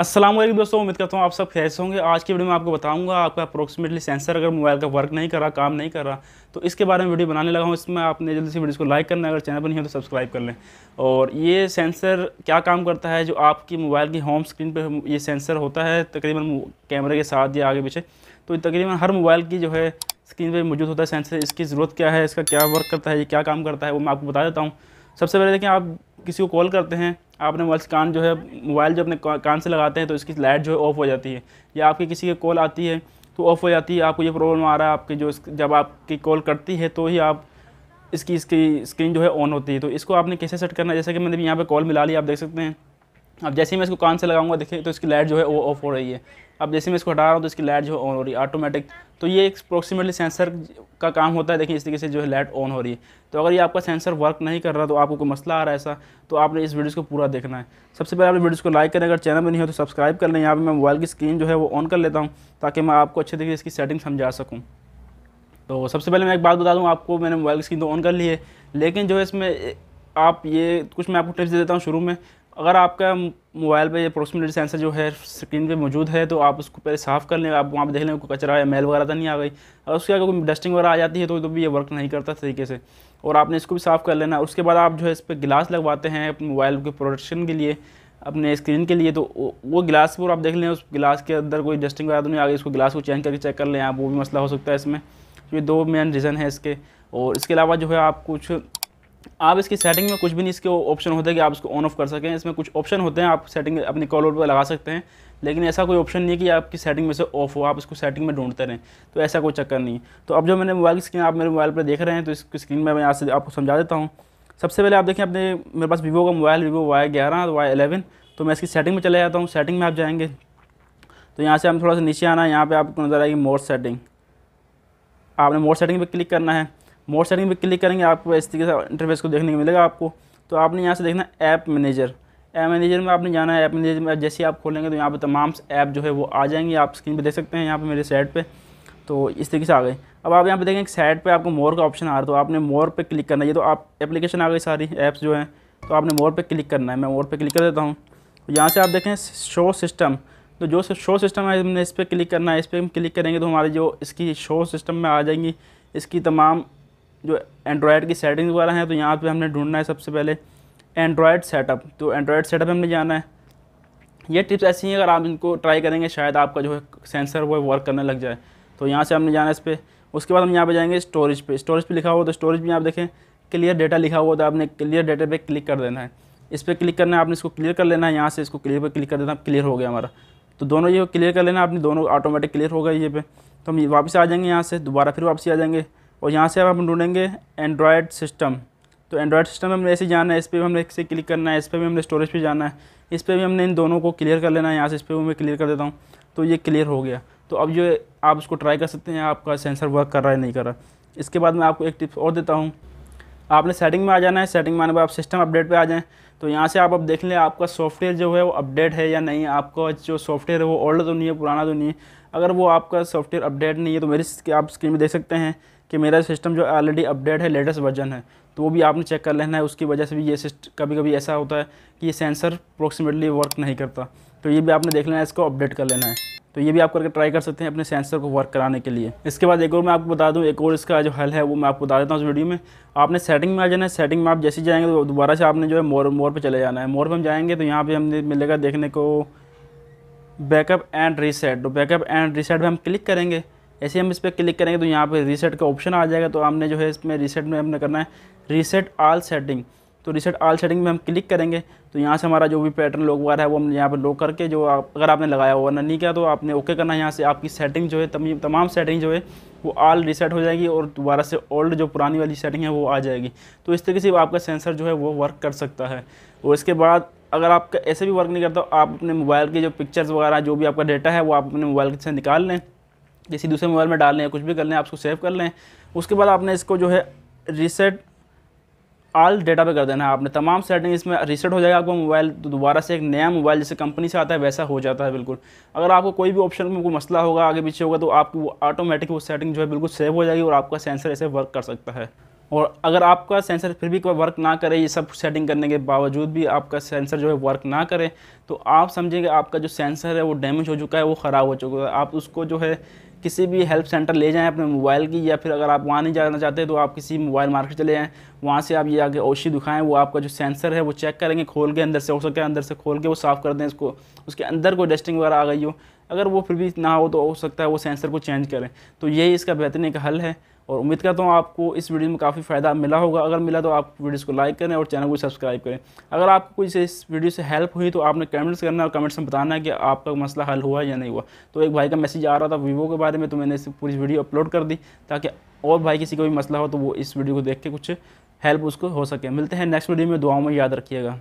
असलम दोस्तों उम्मीद करता हूँ आप सब खैर होंगे आज की वीडियो में आपको बताऊंगा आपका अप्रोक्सीमेटली सेंसर अगर मोबाइल का वर्क नहीं कर रहा काम नहीं कर रहा तो इसके बारे में वीडियो बनाने लगा हूँ इसमें आपने जल्दी से वीडियो को लाइक करना अगर चैनल पर नहीं हो तो सब्सक्राइब कर लें और ये सेंसर क्या काम करता है जो आपकी मोबाइल की होम स्क्रीन पर ये सेंसर होता है तकरीबन कैमरे के साथ या आगे पीछे तो तकरीबन हर मोबाइल की जो है स्क्रीन पर मौजूद होता है सेंसर इसकी ज़रूरत क्या है इसका क्या वर्क करता है ये क्या काम करता है वो मैं आपको बता देता हूँ सबसे पहले देखें आप किसी को कॉल करते हैं आप अपने मोबाइल कान जो है मोबाइल जब अपने कान से लगाते हैं तो इसकी लाइट जो है ऑफ हो जाती है या आपकी किसी की कॉल आती है तो ऑफ हो जाती है आपको ये प्रॉब्लम आ रहा है आपकी जो जब आपकी कॉल करती है तो ही आप इसकी इसकी स्क्रीन जो है ऑन होती है तो इसको आपने कैसे सेट करना है जैसे कि मैंने यहाँ पर कॉल मिला ली आप देख सकते हैं अब जैसे ही मैं इसको कान से लगाऊंगा देखिए तो इसकी लाइट जो है वो ऑफ हो रही है अब जैसे मैं इसको हटा रहा हूँ तो इसकी लाइट जो है ऑन हो रही है ऑटोमेटिक तो ये एक अप्रोक्सीमेटली सेंसर का काम होता है देखिए इस तरीके से जो है लाइट ऑन हो रही है तो अगर ये आपका सेंसर वर्क नहीं कर रहा तो आपको कोई मसला आ रहा है ऐसा तो आपने इस वीडियो को पूरा देखना है सबसे पहले आपने वीडियो को लाइक करें अगर चैनल में नहीं हो तो सब्सक्राइब कर लें यहाँ पर मैं मोबाइल की स्क्रीन जो है वो ऑन कर लेता हूँ ताकि मैं आपको अच्छे तरीके से इसकी सेटिंग समझा सकूँ तो सबसे पहले मैं एक बात बता दूँ आपको मैंने मोबाइल की स्क्रीन तो ऑन कर ली है लेकिन जो है इसमें आप ये कुछ मैं आपको टिप्स दे देता हूँ शुरू में अगर आपका मोबाइल पे अप्रोक्सीमेटली सेंसर जो है स्क्रीन पे मौजूद है तो आप उसको पहले साफ़ कर लें आप वहाँ पे देख लें कोई कचरा या मेल वगैरह तो नहीं आ गई और उसके अगर कोई डस्टिंग वगैरह आ जाती है तो, तो भी ये वर्क नहीं करता तरीके से और आपने इसको भी साफ़ कर लेना उसके बाद आप जो है इस पर गिलास लगवाते हैं मोबाइल के प्रोटेक्शन के लिए अपने स्क्रीन के लिए तो वो गिलास पर आप देख लें उस गिलास के अंदर कोई डस्टिंग वगैरह तो नहीं आ गई उसको गिलास को चेंज करके चेक कर लें आप वो भी मसला हो सकता है इसमें ये दो मेन रीज़न है इसके और इसके अलावा जो है आप कुछ आप इसकी सेटिंग में कुछ भी नहीं इसके ऑप्शन होते हैं कि आप इसको ऑन ऑफ कर सकें इसमें कुछ ऑप्शन होते हैं आप सेटिंग अपने कॉल पर लगा सकते हैं लेकिन ऐसा कोई ऑप्शन नहीं है कि आपकी सेटिंग में से ऑफ हो आप इसको सेटिंग में ढूंढते रहें तो ऐसा कोई चक्कर नहीं तो अब जो मैंने मोबाइल की स्क्रीन आप मेरे मोबाइल पर देख रहे हैं तो इसकी स्क्रीन में मैं यहाँ से आपको समझा देता हूँ सबसे पहले आप देखें अपने मेरे पास वीवो का मोबाइल वीवो वाई ग्यारह वाई तो एलेवन तो मैं इसकी सेटिंग में चले जाता हूँ सेटिंग में आप जाएंगे तो यहाँ से हम थोड़ा सा नीचे आना है यहाँ पर आपको नज़र आएगी मोड सेटिंग आपने मोड सेटिंग पर क्लिक करना है मोड सेटिंग पर क्लिक करेंगे आपको इस तरीके से इंटरफेस को देखने को मिलेगा आपको तो आपने यहाँ से देखना ऐप मैनेजर ऐप मैनेजर में आपने जाना है ऐप मैनेजर में जैसे आप खोलेंगे तो यहाँ पर तमाम ऐप जो है वो आ जाएंगे आप स्क्रीन पर देख सकते हैं यहाँ पर मेरे साइड पर तो इस तरीके से आ गए अब आप यहाँ पर देखें साइड पर आपको मोर का ऑप्शन आ रहा है तो आपने मोर पर क्लिक करना है ये तो आप एप्लीकेशन आ गई सारी ऐप्स जो हैं तो आपने मोर पर क्लिक करना है मैं मोर पर क्लिक कर देता हूँ तो यहाँ से आप देखें शो सिस्टम तो जो शो सिस्टम है हमने इस पर क्लिक करना है इस पर हम क्लिक करेंगे तो हमारी जो इसकी शो सिस्टम में आ जाएंगी इसकी तमाम जो एंड्रॉयड की सेटिंग्स वगैरह हैं तो यहाँ पे हमने ढूंढना है सबसे पहले एंड्रॉयड सेटअप तो एंड्रॉयड सेटअप हमने जाना है ये टिप्स ऐसी हैं अगर आप इनको ट्राई करेंगे शायद आपका जो है सेंसर वो वर्क करने लग जाए तो यहाँ से हमने जाना है इस पर उसके बाद हम यहाँ पे जाएंगे स्टोरेज पर स्टोरेज पर लिखा हुआ तो स्टोरेज भी आप देखें क्लियर डेटा लिखा हुआ तो आपने क्लियर डेटा पे क्लिक कर देना है इस पर क्लिक करना है आपने इसको क्लियर कर लेना है यहाँ से इसको क्लियर पर क्लिक कर देना क्लियर हो गया हमारा तो दोनों ये क्लियर कर लेना आपने दोनों ऑटोमेटिक क्लियर हो गए ये पे तो हम वापस आ जाएंगे यहाँ से दोबारा फिर वापसी आ जाएंगे और यहाँ से अब हम ढूंढेंगे एंड्रॉयड सिस्टम तो एंड्रॉयड सिस्टम हमने ऐसे जाना है इस पर भी हमने इसे क्लिक करना है इस पर भी हमने स्टोरेज पे जाना है इस पर भी हमने इन दोनों को क्लियर कर लेना है यहाँ से इस पर भी मैं क्लियर कर देता हूँ तो ये क्लियर हो गया तो अब जो आप उसको ट्राई कर सकते हैं आपका सेंसर वर्क कर रहा है नहीं कर रहा इसके बाद मैं आपको एक टिप्स और देता हूँ आपने सेटिंग में आ जाना है सेटिंग में आने पर आप सिस्टम अपडेट पे आ जाएं तो यहाँ से आप अब देख लें आपका सॉफ्टवेयर जो है वो अपडेट है या नहीं आपका जो सॉफ्टवेयर है वो ओल्ड तो नहीं है पुराना तो नहीं है अगर वो आपका सॉफ्टवेयर अपडेट नहीं है तो मेरी आप स्क्रीन में देख सकते हैं कि मेरा सिस्टम जो ऑलरेडी अपडेट है लेटेस्ट वर्जन है तो वो भी आपने चेक कर लेना है उसकी वजह से भी ये कभी कभी ऐसा होता है कि ये सेंसर अप्रोक्सीमेटली वर्क नहीं करता तो ये भी आपने देख लेना है इसको अपडेट कर लेना है तो ये भी आप करके ट्राई कर सकते हैं अपने सेंसर को वर्क कराने के लिए इसके बाद एक और मैं आपको बता दूँ एक और इसका जो हल है वो मैं आपको बता देता हूँ उस वीडियो में आपने सेटिंग में आ जाना है सेटिंग में आप जैसे जाएंगे तो दोबारा से आपने जो है मोर मोर पर चले जाना है मोर पर हम जाएंगे तो यहाँ पर हमें मिलेगा देखने को बैकअप एंड रीसेट तो बैकअप एंड रीसेट पर हम क्लिक करेंगे ऐसे हम इस पर क्लिक करेंगे तो यहाँ पर रीसेट का ऑप्शन आ जाएगा तो हमने जो है इसमें रीसेट में हमने करना है रीसेट आल सेटिंग तो रीसेट आल सेटिंग में हम क्लिक करेंगे तो यहाँ से हमारा जो भी पैटर्न लॉक हुआ है वो हम यहाँ पर लॉक करके जो आप अगर आपने लगाया हुआ ना नहीं किया तो आपने ओके करना है यहाँ से आपकी सेटिंग जो है तमी तमाम सेटिंग जो है वो आल रीसेट हो जाएगी और दोबारा से ओल्ड जो पुरानी वाली सेटिंग है वो आ जाएगी तो इस तरीके से आपका सेंसर जो है वो वर्क कर सकता है और इसके बाद अगर आपका ऐसे भी वर्क नहीं करता तो आप अपने मोबाइल के जो पिक्चर्स वगैरह जो भी आपका डेटा है वो आप अपने मोबाइल से निकाल लें किसी दूसरे मोबाइल में डाल लें कुछ भी कर लें आप उसको सेव कर लें उसके बाद आपने इसको जो है रीसेट आल डेटा पे कर देना है आपने तमाम सेटिंग इसमें रीसेट हो जाएगा आपका मोबाइल तो दोबारा से एक नया मोबाइल जैसे कंपनी से आता है वैसा हो जाता है बिल्कुल अगर आपको कोई भी ऑप्शन में कोई मसला होगा आगे पीछे होगा तो आपकी वो ऑटोमेटिक वो सेटिंग जो है बिल्कुल सेव हो जाएगी और आपका सेंसर ऐसे वर्क कर सकता है और अगर आपका सेंसर फिर भी कोई वर्क ना करे ये सब सेटिंग करने के बावजूद भी आपका सेंसर जो है वर्क ना करे तो आप समझिए कि आपका जो सेंसर है वो डैमेज हो चुका है वो ख़राब हो चुका है आप उसको जो है किसी भी हेल्प सेंटर ले जाएं अपने मोबाइल की या फिर अगर आप वहाँ नहीं जाना चाहते तो आप किसी मोबाइल मार्केट चले जाएँ वहाँ से आप ये आगे ओशी दिखाएँ वो आपका जो सेंसर है वो चेक करेंगे खोल के अंदर से हो सके अंदर से खोल के वो साफ़ कर दें इसको उसके अंदर कोई डस्टिंग वगैरह आ गई हो अगर वो फिर भी ना हो तो हो सकता है वो सेंसर को चेंज करें तो यही इसका बेहतरीन एक हल है और उम्मीद करता हूँ आपको इस वीडियो में काफ़ी फ़ायदा मिला होगा अगर मिला तो आप वीडियोस को लाइक करें और चैनल को सब्सक्राइब करें अगर आपको कोई इस वीडियो से हेल्प हुई तो आपने कमेंट्स करना और कमेंट्स में बताना है कि आपका मसला हल हुआ या नहीं हुआ तो एक भाई का मैसेज आ रहा था वीवो के बारे में तो मैंने इस पूरी वीडियो अपलोड कर दी ताकि और भाई किसी का भी मसला हो तो वो इस वीडियो को देख के कुछ हेल्प उसको हो सके मिलते हैं नेक्स्ट वीडियो में दुआओं में याद रखिएगा